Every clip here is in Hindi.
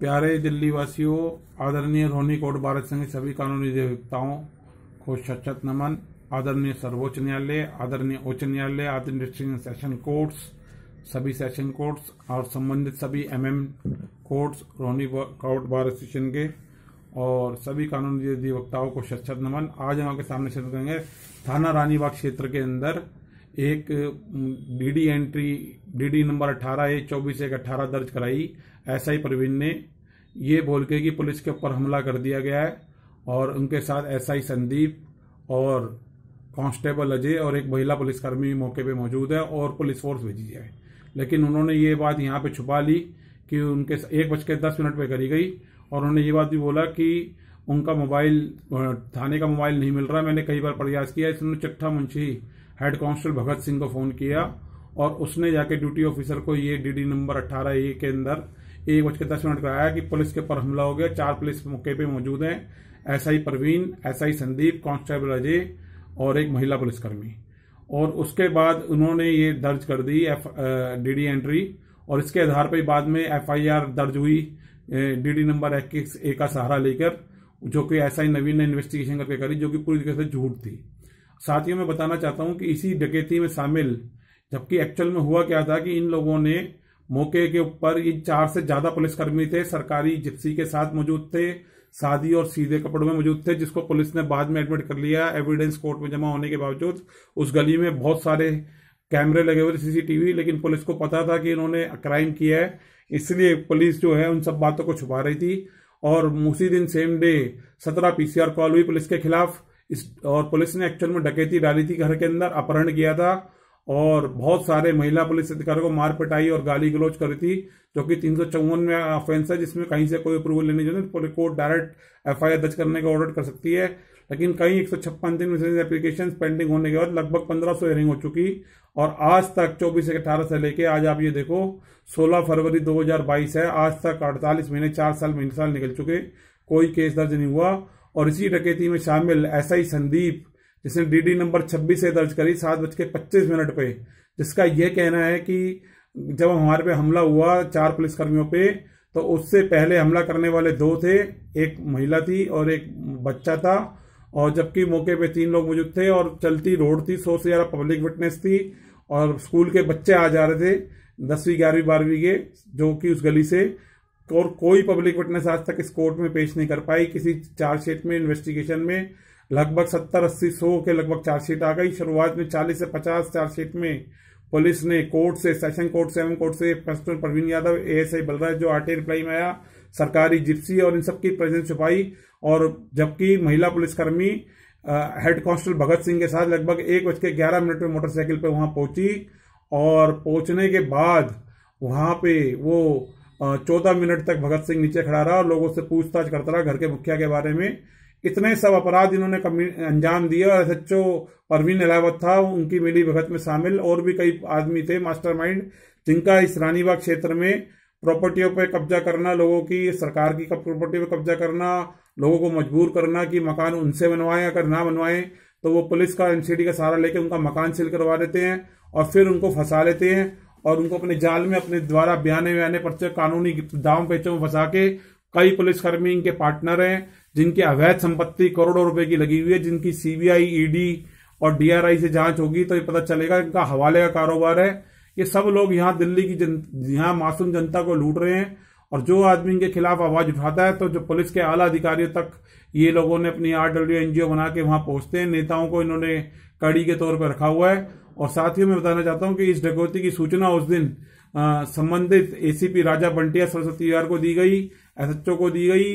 प्यारे दिल्ली वासियों आदरणीय रोहनी कोट भारत संघ सभी कानूनी देवताओं को सचत नमन आदरणीय सर्वोच्च न्यायालय आदरणीय उच्च न्यायालय आदरणीय सेशन कोर्ट्स सभी सेशन कोर्ट्स और संबंधित सभी MM courts Rohini court Bharat session के और सभी कानूनी अधिवक्ताओं को सचत नमन आज हम आपके सामने शुरू करेंगे थाना रानीबाग क्षेत्र के अंदर एक डीडी एंट्री डीडी नंबर अठारह ए चौबीस एक अठारह दर्ज कराई एसआई प्रवीण ने ये बोल के कि पुलिस के ऊपर हमला कर दिया गया है और उनके साथ एसआई संदीप और कांस्टेबल अजय और एक महिला पुलिसकर्मी मौके पे मौजूद है और पुलिस फोर्स भेजी है लेकिन उन्होंने ये बात यहाँ पे छुपा ली कि उनके एक बज के दस मिनट पे करी गई और उन्होंने ये बात भी बोला कि उनका मोबाइल थाने का मोबाइल नहीं मिल रहा मैंने कई बार प्रयास किया इसलिए चट्टा मुंशी हेड कांस्टेबल भगत सिंह को फोन किया और उसने जाके ड्यूटी ऑफिसर को ये डीडी नंबर अट्ठारह ए के अंदर एक बजकर दस मिनट को आया कि पुलिस के ऊपर हमला हो गया चार पुलिस मौके पर मौजूद हैं SI Praveen SI Sandeep constable Ajay और एक महिला पुलिसकर्मी और उसके बाद उन्होंने ये दर्ज कर दी एफ डी एंट्री और इसके आधार पर बाद में एफआईआर दर्ज हुई डीडी नंबर इक्कीस ए का सहारा लेकर जो कि एसआई नवीन ने इन्वेस्टिगेशन करके करी जो कि पूरी तरीके से झूठ थी साथियों मैं बताना चाहता हूं कि इसी डकैती में शामिल जबकि एक्चुअल में हुआ क्या था कि इन लोगों ने मौके के ऊपर ये चार से ज्यादा पुलिसकर्मी थे सरकारी जिप्सी के साथ मौजूद थे सादी और सीधे कपड़ों में मौजूद थे जिसको पुलिस ने बाद में एडमिट कर लिया एविडेंस कोर्ट में जमा होने के बावजूद उस गली में बहुत सारे कैमरे लगे हुए थे सीसीटीवी लेकिन पुलिस को पता था कि इन्होंने क्राइम किया है इसलिए पुलिस जो है उन सब बातों को छुपा रही थी और उसी दिन सेम डे सत्रह पीसीआर कॉल हुई पुलिस के खिलाफ इस और पुलिस ने एक्चुअल में डकैती डाली थी घर के अंदर अपहरण किया था और बहुत सारे महिला पुलिस अधिकारियों को मार पिटाई और गाली गलोच करी थी जो कि तीन सौ चौवन में ऑफेंस है जिसमें कहीं से कोई अप्रूवल लेने पुलिस कोर्ट डायरेक्ट एफ दर्ज करने का ऑर्डर कर सकती है लेकिन कई एक सौ छप्पन दिन एप्लीकेशन पेंडिंग होने के बाद लगभग पंद्रह सौ हेयरिंग हो चुकी और आज तक चौबीस से अठारह से लेके आज आप ये देखो सोलह फरवरी दो हजार बाईस है आज तक अड़तालीस महीने चार साल महीने साल निकल चुके कोई केस दर्ज नहीं हुआ और इसी डकैती में शामिल एस आई संदीप जिसने डीडी नंबर 26 से दर्ज करी सात बज के पच्चीस मिनट पे जिसका यह कहना है कि जब हमारे पे हमला हुआ चार पुलिसकर्मियों पे तो उससे पहले हमला करने वाले दो थे एक महिला थी और एक बच्चा था और जबकि मौके पे तीन लोग मौजूद थे और चलती रोड थी सौ से ज़्यादा पब्लिक विटनेस थी और स्कूल के बच्चे आ जा रहे थे दसवीं ग्यारहवीं बारहवीं के जो कि उस गली से और कोई पब्लिक विटनेस आज तक इस कोर्ट में पेश नहीं कर पाई किसी चार्जशीट में इन्वेस्टिगेशन में लगभग सत्तर अस्सी सौ के लगभग चार्जशीट आ गई शुरुआत में चालीस से पचास चार्जशीट में पुलिस ने कोर्ट से सेशन कोर्ट से एवं कोर्ट से प्रिंसिपल प्रवीण यादव आई बलराज जो आरटीआई रिप्लाई में आया सरकारी जिप्सी और इन सबकी प्रेजेंस छुपाई और जबकि महिला पुलिसकर्मी हेड कांस्टेबल भगत सिंह के साथ लगभग एक बज के ग्यारह मिनट में मोटरसाइकिल पर वहां पहुंची और पहुंचने के बाद वहां पे वो चौदह मिनट तक भगत सिंह नीचे खड़ा रहा और लोगों से पूछताछ करता रहा घर के मुखिया के बारे में इतने सब अपराध इन्होंने अंजाम दिए और एस परवीन अलावत था उनकी मिली भगत में शामिल और भी कई आदमी थे मास्टरमाइंड जिनका इस रानीबाग क्षेत्र में प्रॉपर्टियों पर कब्जा करना लोगों की सरकार की प्रॉपर्टी पर कब्जा करना लोगों को मजबूर करना कि मकान उनसे बनवाएं अगर ना बनवाएं तो वो पुलिस का एनसीडी का सहारा लेके उनका मकान सील करवा देते हैं और फिर उनको फंसा लेते हैं और उनको अपने जाल में अपने द्वारा बयाने व्याने पर्चे कानूनी दाम पेचों में फंसा के कई पुलिसकर्मी इनके पार्टनर हैं जिनकी अवैध संपत्ति करोड़ों रुपए की लगी हुई है जिनकी सीबीआई ईडी e और डीआरआई से जांच होगी तो ये पता चलेगा इनका हवाले का कारोबार है ये सब लोग यहाँ दिल्ली की यहाँ मासूम जनता को लूट रहे हैं और जो आदमी इनके खिलाफ आवाज उठाता है तो जो पुलिस के आला अधिकारियों तक ये लोगों ने अपनी आर डब्ल्यू एनजीओ बना के वहां पहुंचते हैं नेताओं को इन्होंने कड़ी के तौर पर रखा हुआ है और साथ ही मैं बताना चाहता हूं कि इस डकौती की सूचना उस दिन संबंधित एसीपी राजा बंटिया सरस्वती को दी गई एसएचओ को दी गई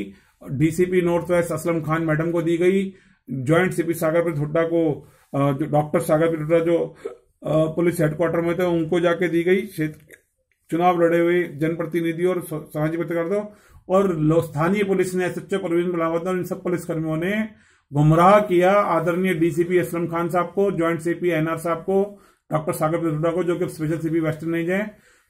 DCP north west Aslam Khan madam को दी गई ज्वाइंट सीपी सागरप्रीत हुड्डा को जो डॉक्टर सागर हुड्डा जो पुलिस हेडक्वार्टर में थे उनको जाके दी गई क्षेत्र चुनाव लड़े हुए जनप्रतिनिधि और सामाजिक पत्रकारों और स्थानीय पुलिस ने एसएचओ प्रवीण बलावत और इन सब पुलिसकर्मियों ने गुमराह किया आदरणीय डीसीपी असलम खान साहब को ज्वाइंट सीपी एनआर साहब को डॉक्टर सागर पिथुडा को जो कि स्पेशल सीपी वेस्टर्न रेंज है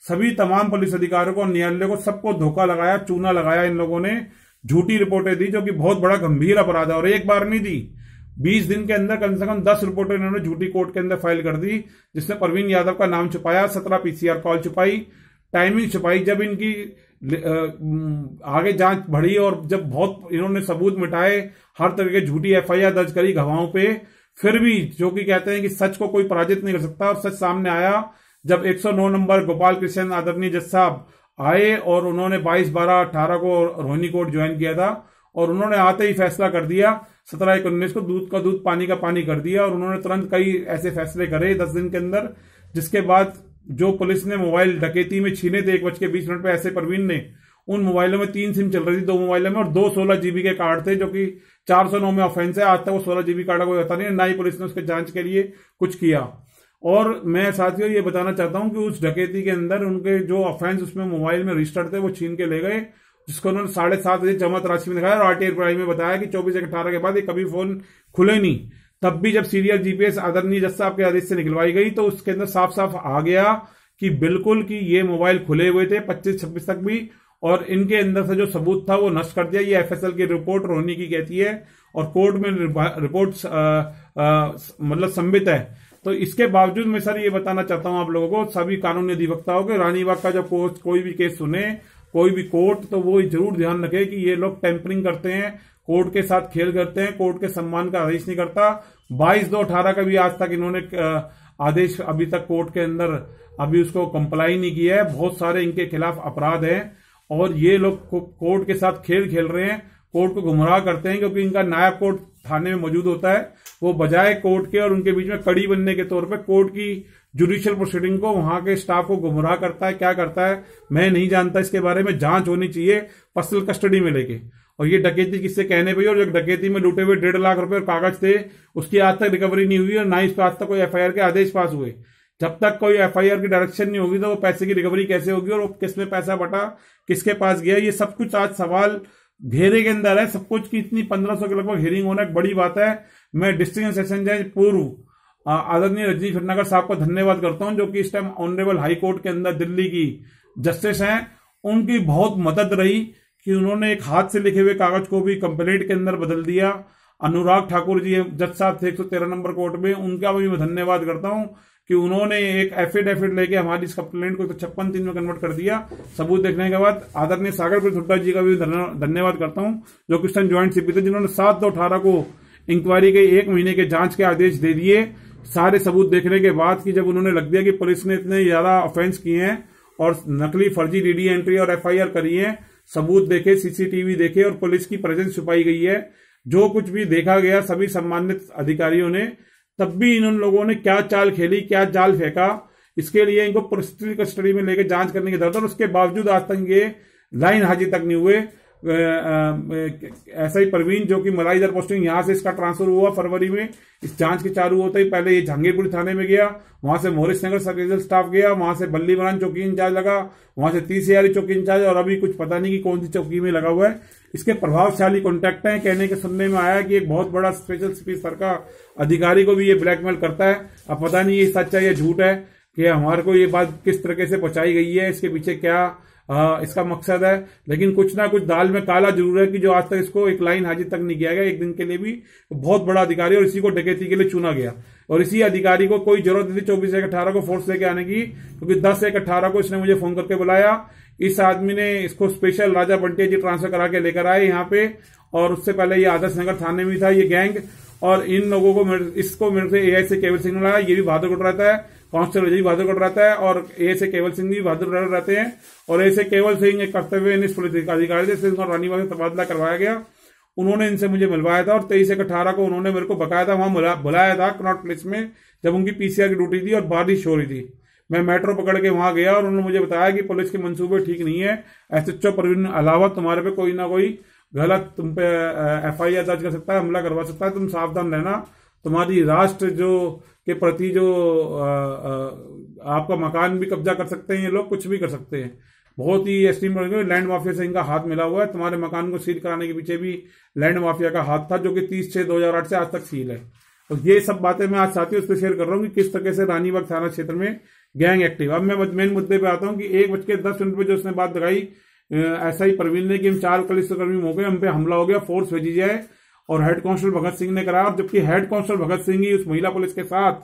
सभी तमाम पुलिस अधिकारियों को न्यायालय को सबको धोखा लगाया चूना लगाया इन लोगों ने झूठी रिपोर्टें दी जो कि बहुत बड़ा गंभीर अपराध है और एक बार नहीं दी बीस दिन के अंदर कम से कम दस रिपोर्टें इन्होंने झूठी कोर्ट के अंदर फाइल कर दी जिसने प्रवीण यादव का नाम छुपाया सत्रह पीसीआर कॉल छुपाई टाइमिंग छुपाई जब इनकी आगे जांच बढ़ी और जब बहुत इन्होंने सबूत मिटाए हर तरह के झूठी एफआईआर दर्ज करी गवाहों पे फिर भी जो कि कहते हैं कि सच को कोई पराजित नहीं कर सकता और सच सामने आया जब 109 नंबर गोपाल कृष्ण आदरणीय जज साहब आए और उन्होंने बाईस बारह अठारह को रोहिणी कोर्ट ज्वाइन किया था और उन्होंने आते ही फैसला कर दिया सत्रह एक उन्नीस को दूध का दूध पानी का पानी कर दिया और उन्होंने तुरंत कई ऐसे फैसले करे दस दिन के अंदर जिसके बाद जो पुलिस ने मोबाइल डकैती में छीने थे एक बज के बीस मिनट पर ऐसे परवीन ने उन मोबाइलों में तीन सिम चल रही थी दो मोबाइलों में और दो सोलह जीबी के कार्ड थे जो कि चार सौ नौ में ऑफेंस है आज तक वो सोलह जीबी कार्ड का कोई पता नहीं ना ही पुलिस ने उसके जांच के लिए कुछ किया और मैं साथियों ये बताना चाहता हूं कि उस डकैती के अंदर उनके जो ऑफेंस उसमें मोबाइल में रजिस्टर्ड थे वो छीन के ले गए जिसको उन्होंने साढ़े सात बजे जमा राशि में दिखाया और टी प्राइम में बताया कि चौबीस एक अठारह के बाद ये कभी फोन खुले नहीं तब भी जब सीरियल जीपीएस आदरणीय जज साहब के आदेश से निकलवाई गई तो उसके अंदर साफ साफ आ गया कि बिल्कुल कि ये मोबाइल खुले हुए थे पच्चीस छब्बीस तक भी और इनके अंदर से जो सबूत था वो नष्ट कर दिया ये एफएसएल की रिपोर्ट रोहनी की कहती है और कोर्ट में रिपोर्ट मतलब संबित है तो इसके बावजूद मैं सर ये बताना चाहता हूं आप लोगों को सभी कानूनी अधिवक्ताओं के रानीबाग का जब कोई भी केस सुने कोई भी कोर्ट तो वो जरूर ध्यान रखे कि ये लोग टेम्परिंग करते हैं कोर्ट के साथ खेल करते हैं कोर्ट के सम्मान का आदेश नहीं करता बाईस दो अठारह का भी आज तक इन्होंने आदेश अभी तक कोर्ट के अंदर अभी उसको कंप्लाई नहीं किया है बहुत सारे इनके खिलाफ अपराध हैं और ये लोग कोर्ट के साथ खेल खेल रहे हैं कोर्ट को गुमराह करते हैं क्योंकि इनका नायब कोर्ट थाने में मौजूद होता है वो बजाय कोर्ट के और उनके बीच में कड़ी बनने के तौर पे कोर्ट की जुडिशियल प्रोसीडिंग को वहां के स्टाफ को गुमराह करता है क्या करता है मैं नहीं जानता इसके बारे में जांच होनी चाहिए पर्सनल कस्टडी में लेके और ये डकैती किससे कहने पे और जब डकैती में लूटे हुए डेढ़ लाख रुपए और कागज थे उसकी आज तक रिकवरी नहीं हुई और ना इस आज तक कोई एफ के आदेश पास हुए जब तक कोई एफ की डायरेक्शन नहीं होगी तो वो पैसे की रिकवरी कैसे होगी और में पैसा बटा किसके पास गया ये सब कुछ आज सवाल घेरे के अंदर है सब कुछ की इतनी पंद्रह सौ के लगभग हियरिंग होना एक बड़ी बात है मैं डिस्ट्रिक्ट सेशन जज पूर्व आदरणीय रजनी भटनागर साहब को धन्यवाद करता हूं जो कि इस टाइम ऑनरेबल हाई कोर्ट के अंदर दिल्ली की जस्टिस हैं उनकी बहुत मदद रही कि उन्होंने एक हाथ से लिखे हुए कागज को भी कंप्लेट के अंदर बदल दिया अनुराग ठाकुर जी जज साहब थे एक सौ तेरह नंबर कोर्ट में उनका भी मैं धन्यवाद करता हूं कि उन्होंने एक एफिडेविट लेके हमारी इस कंप्लेंट को तो छप्पन तीन में कन्वर्ट कर दिया सबूत देखने के बाद आदरणीय सागर प्रसाद जी का भी धन्यवाद करता हूं जो क्वेश्चन ज्वाइंट सीपी थे जिन्होंने सात दो अठारह को इंक्वायरी के एक महीने के जांच के आदेश दे दिए सारे सबूत देखने के बाद कि जब उन्होंने लग दिया कि पुलिस ने इतने ज्यादा ऑफेंस किए हैं और नकली फर्जी डीडी एंट्री और एफआईआर करी है सबूत देखे सीसीटीवी देखे और पुलिस की प्रेजेंस छुपाई गई है जो कुछ भी देखा गया सभी सम्मानित अधिकारियों ने तब भी इन लोगों ने क्या चाल खेली क्या जाल फेंका इसके लिए इनको पुलिस कस्टडी में लेकर जांच करने की जरूरत और उसके बावजूद आज तक ये लाइन हाजिर तक नहीं हुए एस आई परवीन जो कि मलाईदर पोस्टिंग यहां से इसका ट्रांसफर हुआ फरवरी में इस जांच के चालू होते ही पहले ये जहांगीरपुरी थाने में गया वहां से मोरिस नगर सब स्टाफ गया वहां से बल्ली बरान चौकी इंचार्ज लगा वहां से तीसरी चौकी इंचार्ज और अभी कुछ पता नहीं कि कौन सी चौकी में लगा हुआ है इसके प्रभावशाली कॉन्टेक्ट है कहने के सुनने में आया कि एक बहुत बड़ा स्पेशल सीपी का अधिकारी को भी ये ब्लैकमेल करता है अब पता नहीं ये सच्चा या झूठ है कि हमारे को ये बात किस तरीके से पहुंचाई गई है इसके पीछे क्या आ, हाँ, इसका मकसद है लेकिन कुछ ना कुछ दाल में काला जरूर है कि जो आज तक इसको एक लाइन हाजिर तक नहीं किया गया एक दिन के लिए भी बहुत बड़ा अधिकारी और इसी को डकैती के लिए चुना गया और इसी अधिकारी को कोई जरूरत नहीं थी चौबीस एक अठारह को फोर्स लेके आने की क्योंकि तो दस एक अठारह को इसने मुझे फोन करके बुलाया इस आदमी ने इसको स्पेशल राजा बंटे जी ट्रांसफर करा के लेकर आए यहाँ पे और उससे पहले ये आदर्श नगर थाने में था ये गैंग और इन लोगों को इसको मेरे से एआई से केवल सिग्नल आया ये भी बहादुर रहता है कांस्टेबल अजय बहादुरगढ़ रहता है और ए से केवल सिंह भी बहादुरगढ़ रहते हैं और ए से केवल सिंह एक कर्तव्य पुलिस अधिकारी थे और रानीबाग में तबादला करवाया गया उन्होंने इनसे मुझे मिलवाया था और तेईस एक अठारह को उन्होंने मेरे को बकाया था वहां बुलाया था कनॉट प्लेस में जब उनकी पीसीआर की ड्यूटी थी और बारिश हो रही थी मैं मेट्रो पकड़ के वहां गया और उन्होंने मुझे बताया कि पुलिस के मंसूबे ठीक नहीं है एस एच ओ प्रवीण अलावा तुम्हारे पे कोई ना कोई गलत तुम पे एफ आई आर दर्ज कर सकता है हमला करवा सकता है तुम सावधान रहना तुम्हारी राष्ट्र जो के प्रति जो आ, आ, आपका मकान भी कब्जा कर सकते हैं ये लोग कुछ भी कर सकते हैं बहुत ही एक्सट्रीम लैंड माफिया से इनका हाथ मिला हुआ है तुम्हारे मकान को सील कराने के पीछे भी लैंड माफिया का हाथ था जो कि तीस छह दो हजार आठ से आज तक सील है और तो ये सब बातें मैं आज साथियों से शेयर कर रहा हूँ कि किस तरह से रानीबाग थाना क्षेत्र में गैंग एक्टिव अब मैं मेन मुद्दे पे आता हूँ कि एक बज के दस मिनट पे जो उसने बात दिखाई ऐसा ही प्रवीण ने कि हम चार कलिस्टकर्मी हो गए हम पे हमला हो गया फोर्स भेजी जाए और हेड कांस्टेबल भगत सिंह ने कराया और जबकि हेड कांस्टेबल भगत सिंह ही उस महिला पुलिस के साथ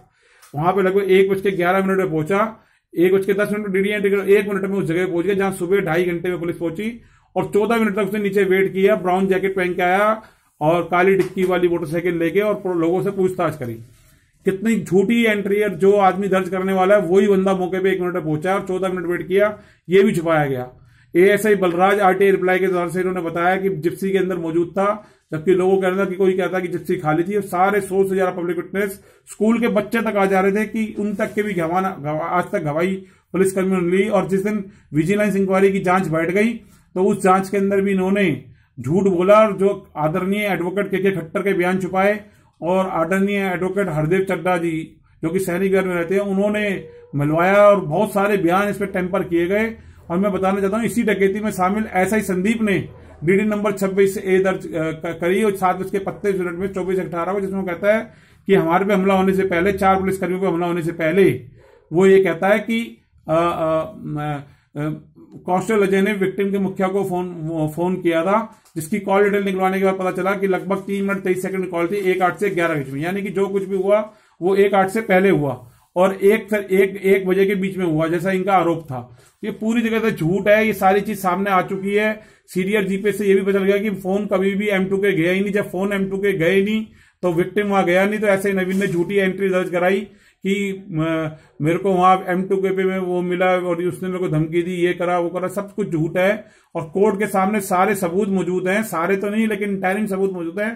वहां पर लगभग एक बज के ग्यारह मिनट में पहुंचा एक बज के दस मिनट डी डी एक मिनट में उस जगह पहुंच गया जहां सुबह ढाई घंटे में पुलिस पहुंची और चौदह मिनट तक उसने नीचे वेट किया ब्राउन जैकेट पहन के आया और काली डिक्की वाली मोटरसाइकिल लेके और लोगों से पूछताछ करी कितनी झूठी एंट्री है जो आदमी दर्ज करने वाला है वही बंदा मौके पे एक मिनट में पहुंचा और चौदह मिनट वेट किया ये भी छुपाया गया एएसआई बलराज आरटीआई रिप्लाई के द्वारा से इन्होंने बताया कि जिप्सी के अंदर मौजूद था जबकि लोगों कह कहना कि कोई कहता कि जिप्सी खाली थी सारे सौ से ज्यादा पब्लिक विटनेस स्कूल के बच्चे तक आ जा रहे थे कि उन तक के भी घवाना आज तक घवाई पुलिसकर्मियों ने ली और जिस दिन विजिलेंस इंक्वायरी की जांच बैठ गई तो उस जांच के अंदर भी इन्होंने झूठ बोला और जो आदरणीय एडवोकेट के के खट्टर के बयान छुपाए और आदरणीय एडवोकेट हरदेव चड्डा जी जो कि सैनीगढ़ में रहते हैं उन्होंने मिलवाया और बहुत सारे बयान इस पर टेम्पर किए गए और मैं बताना चाहता हूँ इसी डकैती में शामिल ऐसा ही संदीप ने डीडी नंबर छब्बीस ए दर्ज करी और सात बज के पत्तीस मिनट में चौबीस अठारह को जिसमें कहता है कि हमारे पे हमला होने से पहले चार पुलिसकर्मियों पर हमला होने से पहले वो ये कहता है कि कॉन्स्टेबल अजय ने विक्टिम के मुखिया को फोन फोन किया था जिसकी कॉल डिटेल निकलवाने के बाद पता चला कि लगभग तीन मिनट तेईस सेकंड कॉल थी एक आठ से ग्यारह बीच में यानी कि जो कुछ भी हुआ वो एक आठ से पहले हुआ और एक फिर एक एक बजे के बीच में हुआ जैसा इनका आरोप था ये पूरी जगह से झूठ है ये सारी चीज सामने आ चुकी है सीरियर जीपे से यह भी पता गया कि फोन कभी भी एम के गया ही नहीं जब फोन एम के गए नहीं तो विक्टिम वहां गया नहीं तो ऐसे नवीन ने झूठी एंट्री दर्ज कराई कि मेरे को वहां एम टू के पे में वो मिला और उसने मेरे को धमकी दी ये करा वो करा सब कुछ झूठ है और कोर्ट के सामने सारे सबूत मौजूद हैं सारे तो नहीं लेकिन टायरिंग सबूत मौजूद हैं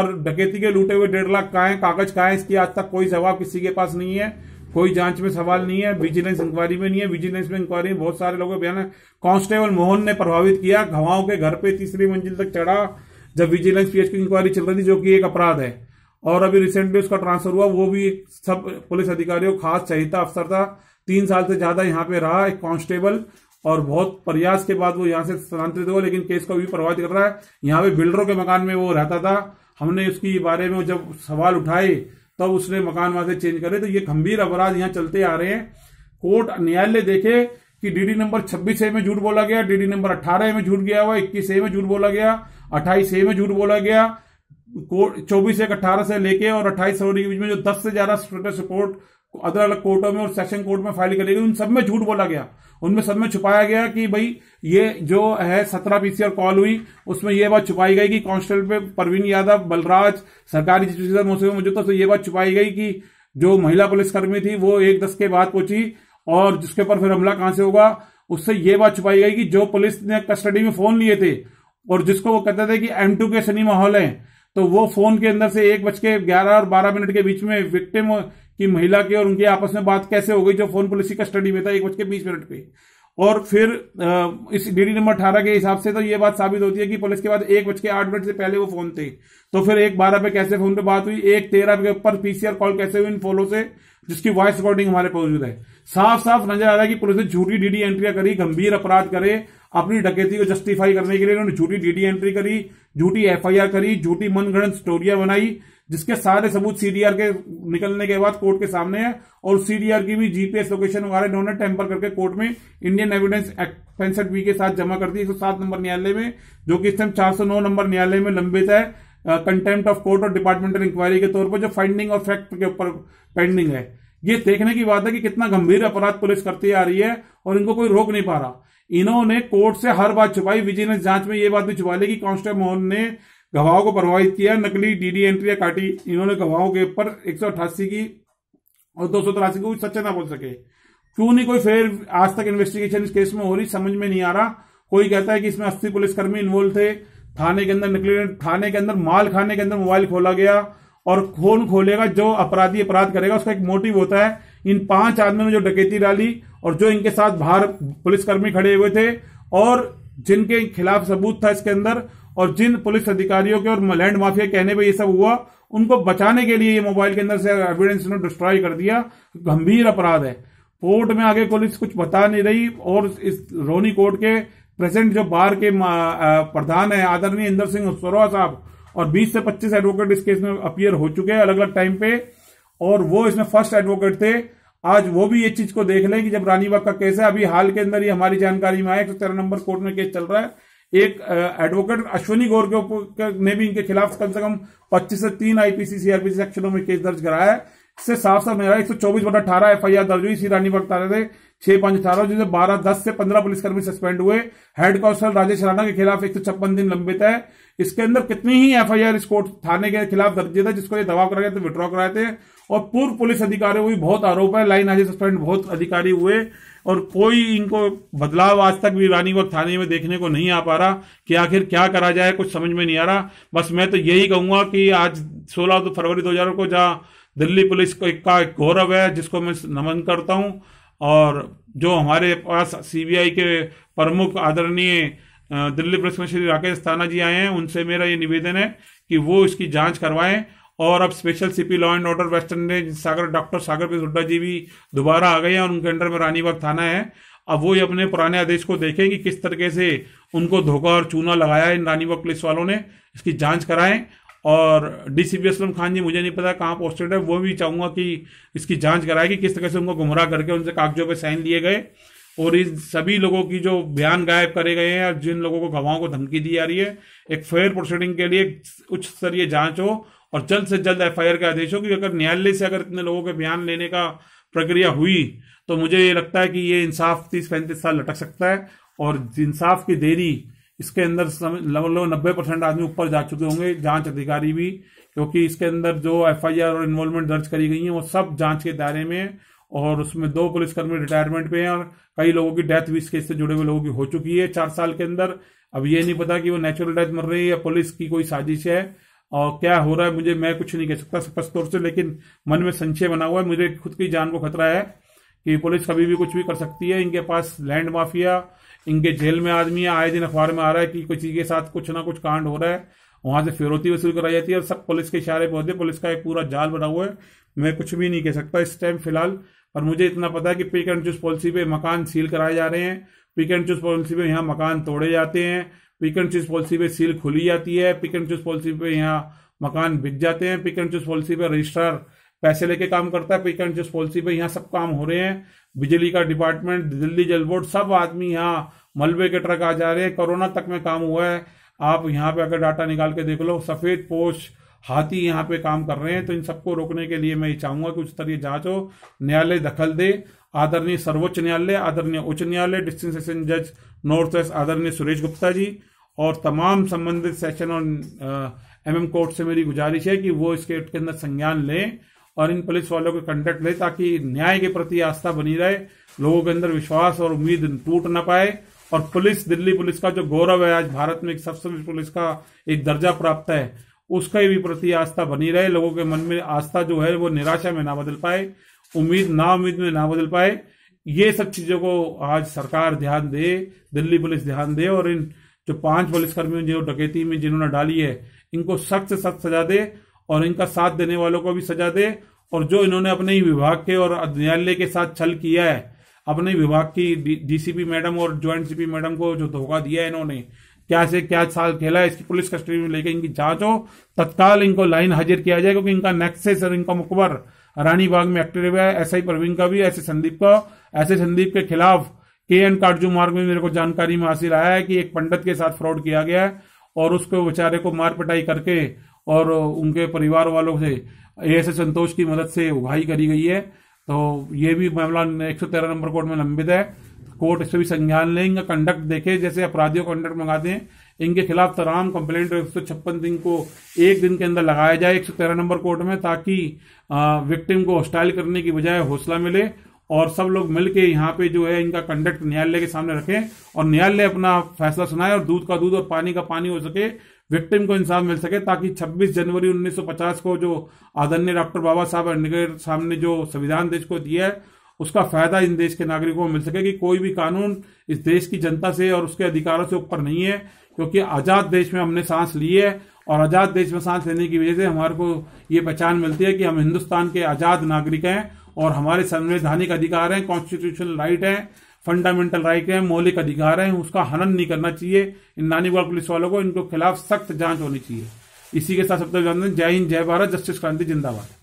और डकैती के लूटे हुए डेढ़ लाख कहा है कागज कहा है इसकी आज तक कोई जवाब किसी के पास नहीं है कोई जांच में सवाल नहीं है विजिलेंस इंक्वायरी में नहीं है विजिलेंस में इंक्वायरी बहुत सारे लोगों का बयान है कांस्टेबल मोहन ने प्रभावित किया घवाओं के घर पे तीसरी मंजिल तक चढ़ा जब विजिलेंस पीएच की इंक्वायरी चल रही थी जो कि एक अपराध है और अभी रिसेंटली उसका ट्रांसफर हुआ वो भी सब पुलिस अधिकारियों खास चाहिता अफसर था तीन साल से ज्यादा यहाँ पे रहा एक कांस्टेबल और बहुत प्रयास के बाद वो यहाँ से स्थानांतरित हुआ लेकिन केस को भी प्रभावित कर रहा है यहाँ पे बिल्डरों के मकान में वो रहता था हमने उसकी बारे में जब सवाल उठाए तब उसने मकान वहां से चेंज करे तो ये गंभीर अपराध यहाँ चलते आ रहे हैं कोर्ट न्यायालय देखे कि डीडी नंबर छब्बीस ए में झूठ बोला गया डीडी नंबर अट्ठारह ए में झूठ गया हुआ इक्कीस ए में झूठ बोला गया अट्ठाईस ए में झूठ बोला गया कोर्ट चौबीस एक अट्ठारह से लेके और अट्ठाईस फरवरी के बीच में जो दस से ज्यादा स्टेटस रिपोर्ट अलग अलग कोर्टों में और सेशन कोर्ट में फाइल करेगी उन सब में झूठ बोला गया उनमें सब में छुपाया गया कि भाई ये जो है सत्रह पीसीआर कॉल हुई उसमें यह बात छुपाई गई कि कांस्टेबल पे परवीन यादव बलराज सरकारी मुझे तो ये बात छुपाई गई कि जो महिला पुलिसकर्मी थी वो एक दस के बाद पहुंची और जिसके ऊपर फिर हमला कहां से होगा उससे ये बात छुपाई गई कि जो पुलिस ने कस्टडी में फोन लिए थे और जिसको वो कहते थे कि एम टू के सनी माहौल है तो वो फोन के अंदर से एक बज के ग्यारह और बारह मिनट के बीच में विक्टिम की महिला की और उनकी आपस में बात कैसे हो गई जो फोन पुलिस की कस्टडी में था एक बज के बीस मिनट पे और फिर इस डीडी नंबर अठारह के हिसाब से तो ये बात साबित होती है कि पुलिस के बाद एक बज के आठ मिनट से पहले वो फोन थे तो फिर एक बारह पे कैसे फोन पे बात हुई एक तेरह के ऊपर पीसीआर कॉल कैसे हुई इन फोलो से जिसकी वॉइस रिकॉर्डिंग हमारे मौजूद है साफ साफ नजर आ रहा है कि पुलिस ने झूठी डीडी एंट्रिया करी गंभीर अपराध करे अपनी डकैती को जस्टिफाई करने के लिए इन्होंने झूठी डीडी एंट्री करी झूठी एफआईआर करी झूठी मनगणन स्टोरिया बनाई जिसके सारे सबूत सीडीआर के निकलने के बाद कोर्ट के सामने है और सीडीआर की भी जीपीएस लोकेशन वगैरह इन्होंने टेम्पर करके कोर्ट में इंडियन एविडेंस एक्ट पैंसठ बी के साथ जमा कर दी एक नंबर न्यायालय में जो कि इस टाइम चार नंबर न्यायालय में लंबित है कंटेम्प्ट ऑफ कोर्ट और डिपार्टमेंटल इंक्वायरी के तौर पर जो फाइंडिंग और फैक्ट के ऊपर पेंडिंग है ये देखने की बात है कि कितना गंभीर अपराध पुलिस करती आ रही है और इनको कोई रोक नहीं पा रहा इन्होंने कोर्ट से हर बात छुपाई विजिलेंस जांच में यह बात भी छुपा ली कि कांस्टेबल मोहन ने गवाहों को प्रभावित किया नकली डीडी एंट्रिया काटी इन्होंने गवाहों के ऊपर एक की और दो सौ तिरासी को सच्चा ना बोल सके क्यों नहीं कोई फेर आज तक इन्वेस्टिगेशन इस केस में हो रही समझ में नहीं आ रहा कोई कहता है कि इसमें अस्सी पुलिसकर्मी इन्वॉल्व थे थाने के अंदर निकले थाने के अंदर माल खाने के अंदर मोबाइल खोला गया और खून खोलेगा जो अपराधी अपराध करेगा उसका एक मोटिव होता है इन पांच आदमियों ने जो डकैती डाली और जो इनके साथ बाहर पुलिसकर्मी खड़े हुए थे और जिनके खिलाफ सबूत था इसके अंदर और जिन पुलिस अधिकारियों के और लैंड माफिया कहने पर यह सब हुआ उनको बचाने के लिए ये मोबाइल के अंदर से एविडेंस ने डिस्ट्रॉय कर दिया गंभीर अपराध है कोर्ट में आगे पुलिस कुछ बता नहीं रही और इस रोनी कोर्ट के प्रेजेंट जो बार के प्रधान है आदरणीय इंदर सिंह सरोहा साहब और 20 से 25 एडवोकेट इस केस में अपियर हो चुके हैं अलग अलग टाइम पे और वो इसमें फर्स्ट एडवोकेट थे आज वो भी ये चीज को देख लें कि जब रानीबाग का केस है अभी हाल के अंदर ही हमारी जानकारी में आया तो तेरह नंबर कोर्ट में केस चल रहा है एक एडवोकेट अश्विनी गौर के ने भी इनके खिलाफ कम से कम पच्चीस से तीन आईपीसी सीआरपीसी सेक्शनों में केस दर्ज कराया है इससे साफ साफ मेरा एक सौ चौबीस बटा अठारह एफ आई आर दर्ज हुई रानी पर थे छह पांच अठारह जिसे बारह दस से पंद्रह पुलिसकर्मी सस्पेंड हुए हेड काउंसलर राजेश राणा के खिलाफ एक सौ छप्पन दिन लंबित है इसके अंदर कितनी ही एफ आई आर इस कोर्ट थाने के खिलाफ दर्ज था जिसको ये दबाव कराए थे विड्रॉ कराए थे और पूर्व पुलिस अधिकारियों को भी बहुत आरोप है लाइन आज सस्पेंड बहुत अधिकारी हुए और कोई इनको बदलाव आज तक भी रानी थाने में देखने को नहीं आ पा रहा कि आखिर क्या करा जाए कुछ समझ में नहीं आ रहा बस मैं तो यही कहूंगा कि आज 16 फरवरी दो को जहाँ दिल्ली पुलिस को एक का एक गौरव है जिसको मैं नमन करता हूँ और जो हमारे पास सीबीआई के प्रमुख आदरणीय दिल्ली पुलिस में श्री राकेश थाना जी आए हैं उनसे मेरा ये निवेदन है कि वो इसकी जांच करवाएं और अब special CP law and order western range Sagar doctor Sagar P Hooda ji भी दोबारा आ गए हैं और उनके अंडर में रानीबाग थाना है अब वो ही अपने पुराने आदेश को देखें कि किस तरीके से उनको धोखा और चूना लगाया इन रानीबाग पुलिस वालों ने इसकी जांच कराएं और डीसीपी असलम खान जी मुझे नहीं पता कहाँ पोस्टेड है वो भी चाहूंगा कि इसकी जांच कराए कि किस तरह से उनको गुमराह करके उनसे कागजों पर साइन लिए गए और इन सभी लोगों की जो बयान गायब करे गए हैं और जिन लोगों को गवाहों को धमकी दी जा रही है एक फेयर प्रोसीडिंग के लिए उच्च स्तरीय जांच हो और जल्द से जल्द एफ आई के आदेश हो क्योंकि अगर न्यायालय से अगर इतने लोगों के बयान लेने का प्रक्रिया हुई तो मुझे ये लगता है कि ये इंसाफ तीस पैंतीस साल लटक सकता है और इंसाफ की देरी इसके अंदर लगभग नब्बे परसेंट आदमी ऊपर जा चुके होंगे जांच अधिकारी भी क्योंकि इसके अंदर जो एफआईआर और इन्वॉल्वमेंट दर्ज करी गई है वो सब जांच के दायरे में और उसमें दो पुलिसकर्मी रिटायरमेंट पे हैं और कई लोगों की डेथ भी इस केस से जुड़े हुए लोगों की हो चुकी है चार साल के अंदर अब ये नहीं पता कि वो नेचुरल डेथ मर रही है या पुलिस की कोई साजिश है और क्या हो रहा है मुझे मैं कुछ नहीं कह सकता स्पष्ट तौर से लेकिन मन में संशय बना हुआ है मुझे खुद की जान को खतरा है कि पुलिस कभी भी कुछ भी कर सकती है इनके पास लैंड माफिया इनके जेल में आदमी है आए दिन अखबार में आ रहा है कि किसी के साथ कुछ ना कुछ कांड हो रहा है वहां से फिरौती वसूल कराई जाती है और सब पुलिस के इशारे पर होते पुलिस का एक पूरा जाल बना हुआ है मैं कुछ भी नहीं कह सकता इस टाइम फिलहाल पर मुझे इतना पता है कि पिक एंड चूज पॉलिसी पे मकान सील कराए जा रहे हैं पिक एंड चूज पॉलिसी पे यहाँ मकान तोड़े जाते हैं पिक एंड चूज पॉलिसी पे सील खुली जाती है पिक एंड चूज पॉलिसी पे यहाँ मकान बिक जाते हैं पिक एंड चूज पॉलिसी पे रजिस्ट्रार पैसे लेके काम करता है पिक एंड चूज पॉलिसी पे यहाँ सब काम हो रहे हैं बिजली का डिपार्टमेंट दिल्ली जल बोर्ड सब आदमी यहाँ मलबे के ट्रक आ जा रहे हैं कोरोना तक में काम हुआ है आप यहाँ पे अगर डाटा निकाल के देख लो सफेद पोष हाथी यहाँ पे काम कर रहे हैं तो इन सबको रोकने के लिए मैं ये चाहूंगा कि उच्च स्तरीय जांच हो न्यायालय दखल दे आदरणीय सर्वोच्च न्यायालय आदरणीय उच्च न्यायालय डिस्टिंग सेशन जज नॉर्थ वेस्ट आदरणीय सुरेश गुप्ता जी और तमाम संबंधित सेशन और एम एम कोर्ट से मेरी गुजारिश है कि वो इसके के अंदर संज्ञान लें और इन पुलिस वालों के कंडक्ट लें ताकि न्याय के प्रति आस्था बनी रहे लोगों के अंदर विश्वास और उम्मीद टूट ना पाए और पुलिस दिल्ली पुलिस का जो गौरव है आज भारत में एक सबसे पुलिस का एक दर्जा प्राप्त है उसका भी प्रति आस्था बनी रहे लोगों के मन में आस्था जो है वो निराशा में ना बदल पाए उम्मीद ना उम्मीद में ना बदल पाए ये सब चीजों को आज सरकार ध्यान दे दिल्ली पुलिस ध्यान दे और इन जो पांच पुलिसकर्मियों जो डकैती में जिन्होंने डाली है इनको सख्त से सख्त सजा दे और इनका साथ देने वालों को भी सजा दे और जो इन्होंने अपने ही विभाग के और न्यायालय के साथ छल किया है अपने विभाग की डीसीपी मैडम और ज्वाइंट सीपी मैडम को जो धोखा दिया है इन्होंने क्या से क्या साल खेला है इसकी पुलिस कस्टडी में लेकर इनकी जांच हो तत्काल इनको लाइन हाजिर किया जाए क्योंकि इनका नेक्सेस और इनका मुखबर रानी बाग में एक्टिव है एस आई प्रवीण का भी ऐसे संदीप का ऐसे संदीप के खिलाफ के एन काटजू मार्ग में मेरे को जानकारी में हासिल आया है कि एक पंडित के साथ फ्रॉड किया गया है और उसको बेचारे को मार पिटाई करके और उनके परिवार वालों से एस संतोष की मदद से उगाही करी गई है तो ये भी मामला एक सौ तेरह नंबर कोर्ट में लंबित है कोर्ट इस भी संज्ञान लेंगे कंडक्ट देखे जैसे अपराधियों को कंडक्ट मंगाते हैं इनके खिलाफ तमाम कंप्लेंट एक सौ छप्पन दिन को एक दिन के अंदर लगाया जाए एक सौ तेरह नंबर कोर्ट में ताकि विक्टिम को हॉस्टाइल करने की बजाय हौसला मिले और सब लोग मिलके यहाँ पे जो है इनका कंडक्ट न्यायालय के सामने रखें और न्यायालय अपना फैसला सुनाए और दूध का दूध और पानी का पानी हो सके विक्टिम को इंसाफ मिल सके ताकि 26 जनवरी 1950 को जो आदरणीय डॉक्टर बाबा साहब अम्बेडकर साहब ने जो संविधान देश को दिया है उसका फायदा इन देश के नागरिकों को मिल सके कि कोई भी कानून इस देश की जनता से और उसके अधिकारों से ऊपर नहीं है क्योंकि आजाद देश में हमने सांस ली है और आजाद देश में सांस लेने की वजह से हमारे को ये पहचान मिलती है कि हम हिंदुस्तान के आजाद नागरिक हैं और हमारे संवैधानिक अधिकार हैं कॉन्स्टिट्यूशनल राइट है फंडामेंटल राइट है मौलिक अधिकार है उसका हनन नहीं करना चाहिए इन नानीगढ़ पुलिस वालों को इनके खिलाफ सख्त जांच होनी चाहिए इसी के साथ सब तक जानते हैं जय हिंद जय भारत जस्टिस क्रांति जिंदाबाद